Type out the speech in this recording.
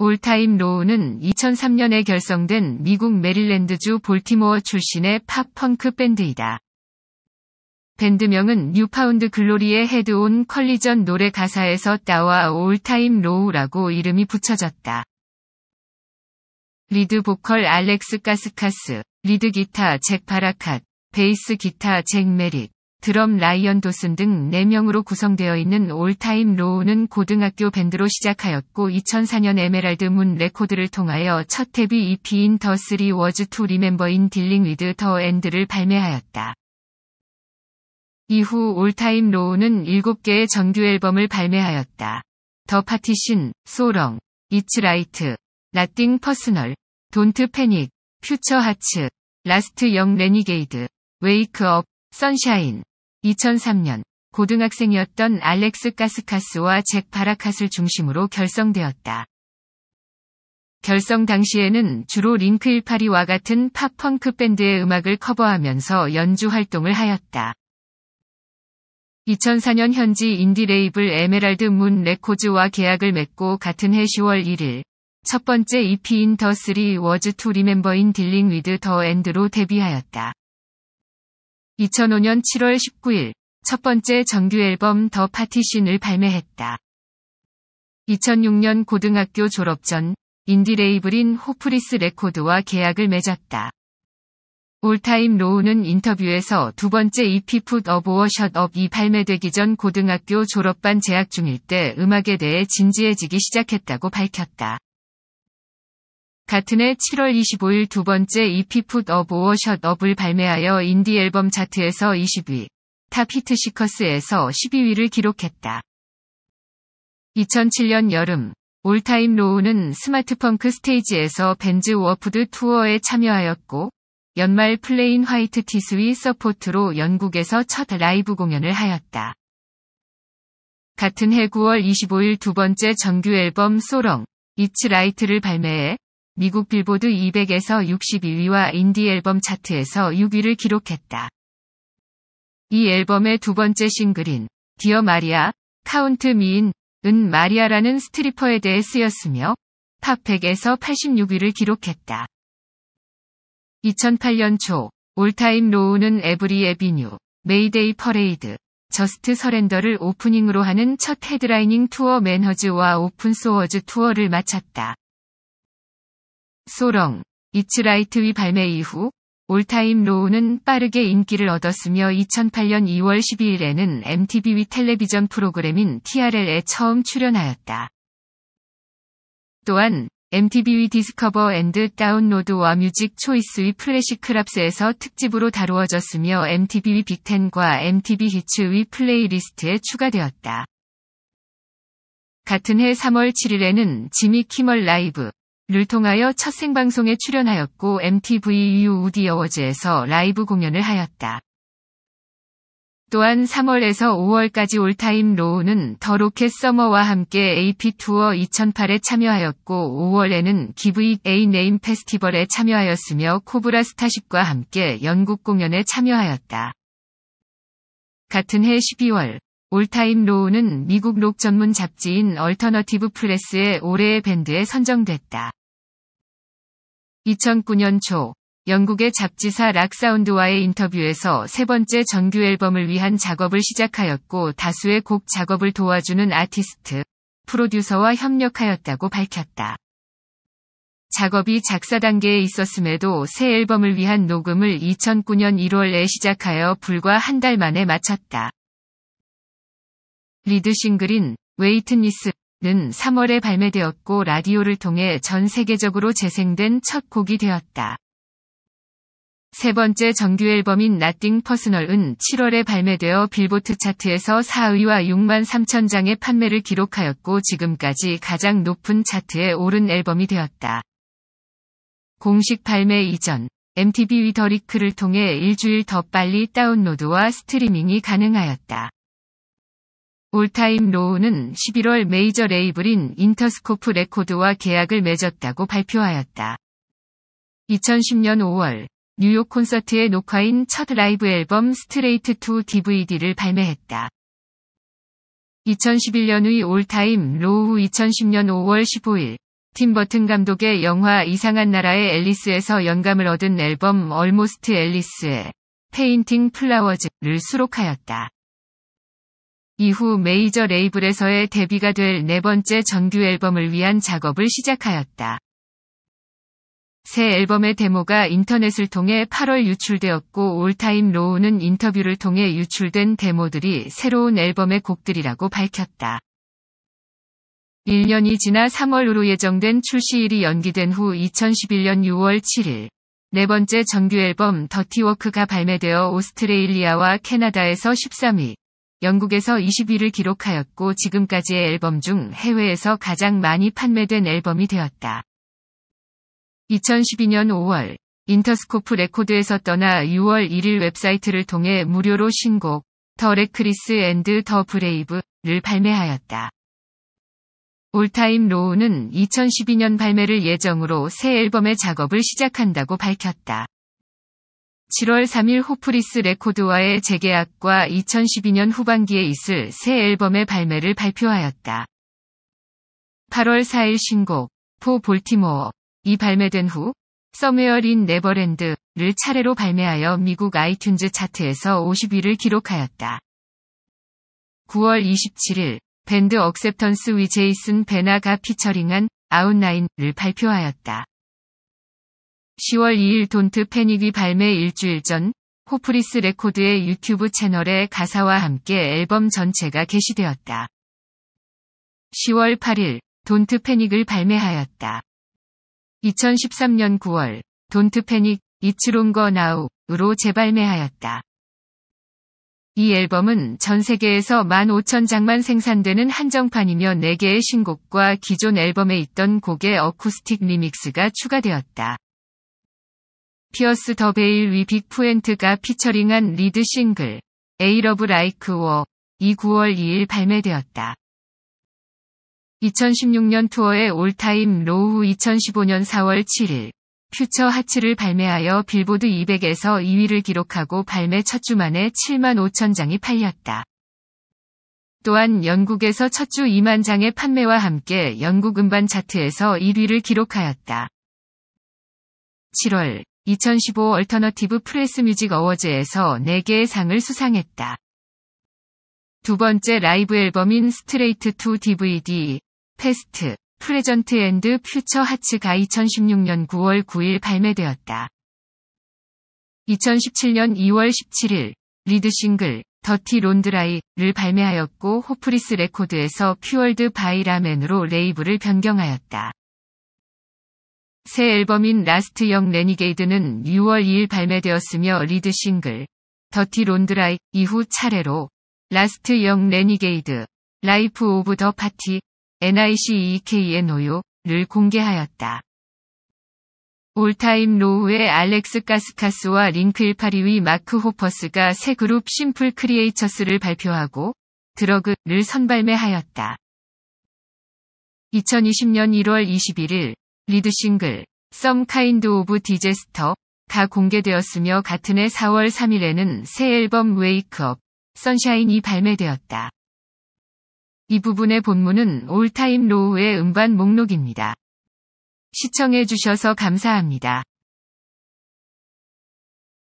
올타임 로우는 2003년에 결성된 미국 메릴랜드주 볼티모어 출신의 팝펑크 밴드이다. 밴드명은 뉴파운드 글로리의 헤드온 컬리전 노래 가사에서 따와 올타임 로우라고 이름이 붙여졌다. 리드 보컬 알렉스 가스카스, 리드 기타 잭파라캇 베이스 기타 잭 메릭, 드럼 라이언 도슨 등 4명으로 구성되어 있는 올타임 로우는 고등학교 밴드로 시작하였고 2004년 에메랄드 문 레코드를 통하여 첫 데뷔 EP인 더3 워즈 투 리멤버인 딜링 위드 더 엔드를 발매하였다. 이후 올타임 로우는 7개의 정규 앨범을 발매하였다. 더 파티신, 소렁, 이츠 라이트, 라띵 퍼스널, 돈트 패닉, 퓨처 하츠, 라스트 영 레니게이드, 웨이크업, 선샤인, 2003년 고등학생이었던 알렉스 가스카스와 잭파라카스를 중심으로 결성되었다. 결성 당시에는 주로 링크182와 같은 팝펑크 밴드의 음악을 커버하면서 연주 활동을 하였다. 2004년 현지 인디 레이블 에메랄드 문 레코즈와 계약을 맺고 같은 해 10월 1일 첫 번째 EP인 더 3 워즈 투 리멤버인 딜링 위드 더앤드로 데뷔하였다. 2005년 7월 19일 첫 번째 정규 앨범 더 파티신을 발매했다. 2006년 고등학교 졸업 전 인디 레이블인 호프리스 레코드와 계약을 맺었다. 올타임 로우는 인터뷰에서 두 번째 EP 풋 어보어 셧업이 발매되기 전 고등학교 졸업반 재학 중일 때 음악에 대해 진지해지기 시작했다고 밝혔다. 같은 해 7월 25일 두 번째 EP Put Up or Shut Up을 발매하여 인디 앨범 차트에서 20위, 탑 히트 시커스에서 12위를 기록했다. 2007년 여름, 올타임 로우는 스마트펑크 스테이지에서 벤즈 워프드 투어에 참여하였고, 연말 플레인 화이트 티스위 서포트로 영국에서 첫 라이브 공연을 하였다. 같은 해 9월 25일 두 번째 정규 앨범 소렁, 이츠 라이트를 발매해 미국 빌보드 200에서 6 1위와 인디 앨범 차트에서 6위를 기록했다. 이 앨범의 두 번째 싱글인 디어 마리아, 카운트 미인, 은 마리아라는 스트리퍼에 대해 쓰였으며 팝팩에서 86위를 기록했다. 2008년 초 올타임 로우는 에브리 에비뉴, 메이데이 퍼레이드, 저스트 서렌더를 오프닝으로 하는 첫 헤드라이닝 투어 매너즈와 오픈 소어즈 투어를 마쳤다. 소렁, 이츠라이트위 발매 이후 올타임 로우는 빠르게 인기를 얻었으며 2008년 2월 12일에는 MTV 위 텔레비전 프로그램인 TRL에 처음 출연하였다. 또한 MTV 위 디스커버 앤드 다운로드와 뮤직 초이스 위 플래시 크랍스에서 특집으로 다루어졌으며 MTV 위 빅텐과 MTV 히츠 위 플레이리스트에 추가되었다. 같은 해 3월 7일에는 지미 키멀 라이브, 를 통하여 첫 생방송에 출연하였고 MTV e U 우디 어워즈에서 라이브 공연을 하였다. 또한 3월에서 5월까지 올타임 로우는 더 로켓 서머와 함께 AP 투어 2008에 참여하였고 5월에는 g v a 네임 페스티벌에 참여하였으며 코브라 스타쉽과 함께 영국 공연에 참여하였다. 같은 해 12월 올타임 로우는 미국 록 전문 잡지인 얼터너티브 프레스의 올해의 밴드에 선정됐다. 2009년 초 영국의 잡지사 락사운드와의 인터뷰에서 세 번째 정규 앨범을 위한 작업을 시작하였고 다수의 곡 작업을 도와주는 아티스트, 프로듀서와 협력하였다고 밝혔다. 작업이 작사 단계에 있었음에도 새 앨범을 위한 녹음을 2009년 1월에 시작하여 불과 한 달 만에 마쳤다. 리드 싱글인 웨이트니스 는 3월에 발매되었고 라디오를 통해 전 세계적으로 재생된 첫 곡이 되었다. 세 번째 정규 앨범인 Nothing Personal은 7월에 발매되어 빌보트 차트에서 4위와 6만 3천 장의 판매를 기록하였고 지금까지 가장 높은 차트에 오른 앨범이 되었다. 공식 발매 이전 MTV 위더리크를 통해 일주일 더 빨리 다운로드와 스트리밍이 가능하였다. 올타임 로우는 11월 메이저 레이블인 인터스코프 레코드와 계약을 맺었다고 발표하였다. 2010년 5월 뉴욕 콘서트에 녹화인 첫 라이브 앨범 스트레이트 투 DVD를 발매했다. 2011년의 올타임 로우 2010년 5월 15일 팀 버튼 감독의 영화 이상한 나라의 앨리스에서 영감을 얻은 앨범 얼모스트 앨리스의 페인팅 플라워즈를 수록하였다. 이후 메이저 레이블에서의 데뷔가 될 네 번째 정규 앨범을 위한 작업을 시작하였다. 새 앨범의 데모가 인터넷을 통해 8월 유출되었고 올타임 로우는 인터뷰를 통해 유출된 데모들이 새로운 앨범의 곡들이라고 밝혔다. 1년이 지나 3월으로 예정된 출시일이 연기된 후 2011년 6월 7일 네 번째 정규 앨범 더티워크가 발매되어 오스트레일리아와 캐나다에서 13위, 영국에서 20위를 기록하였고 지금까지의 앨범 중 해외에서 가장 많이 판매된 앨범이 되었다. 2012년 5월 인터스코프 레코드에서 떠나 6월 1일 웹사이트를 통해 무료로 신곡 더 레크리스 앤드 더 브레이브를 발매하였다. 올타임 로우는 2012년 발매를 예정으로 새 앨범의 작업을 시작한다고 밝혔다. 7월 3일 호프리스 레코드와의 재계약과 2012년 후반기에 있을 새 앨범의 발매를 발표하였다. 8월 4일 신곡, 포 볼티모어, 이 발매된 후, s 메어린네버랜드를 차례로 발매하여 미국 아이튠즈 차트에서 50위를 기록하였다. 9월 27일, 밴드 억셉턴스 위 제이슨 베나가 피처링한 아웃라인을 발표하였다. 10월 2일 돈트 패닉이 발매 일주일 전 호프리스 레코드의 유튜브 채널에 가사와 함께 앨범 전체가 게시되었다. 10월 8일 돈트 패닉을 발매하였다. 2013년 9월 돈트 패닉 이츠롱거 나우로 으 재발매하였다. 이 앨범은 전 세계에서 15,000장만 생산되는 한정판이며 4개의 신곡과 기존 앨범에 있던 곡의 어쿠스틱 리믹스가 추가되었다. 피어스 더 베일 위 빅푸엔트가 피처링한 리드 싱글 에이 러브 라이크 워이 9월 2일 발매되었다. 2016년 투어의 올타임 로우 2015년 4월 7일 퓨처 하츠를 발매하여 빌보드 200에서 2위를 기록하고 발매 첫 주 만에 7만 5천 장이 팔렸다. 또한 영국에서 첫 주 2만 장의 판매와 함께 영국 음반 차트에서 1위를 기록하였다. 7월 2015 얼터너티브 프레스 뮤직 어워즈에서 4개의 상을 수상했다. 두 번째 라이브 앨범인 스트레이트 투 DVD, 패스트 프레전트 앤드 퓨처 하츠가 2016년 9월 9일 발매되었다. 2017년 2월 17일, 리드 싱글, 더티 론드라이를 발매하였고 호프리스 레코드에서 퓨얼드 바이라맨으로 레이블을 변경하였다. 새 앨범인 라스트 영 레니게이드는 6월 2일 발매되었으며 리드 싱글 더티 론드라이 이후 차례로 라스트 영 레니게이드 라이프 오브 더 파티 NICEKNOU를 공개하였다. 올타임 로우의 알렉스 가스카스와 링크1 8 2위 마크 호퍼스가 새 그룹 심플 크리에이처스를 발표하고 드러그를 선발매하였다. 2020년 1월 21일 리드 싱글 Some Kind of Disaster 가 공개되었으며 같은 해 4월 3일에는 새 앨범 Wake Up Sunshine이 발매되었다. 이 부분의 본문은 올타임 로우의 음반 목록입니다. 시청해주셔서 감사합니다.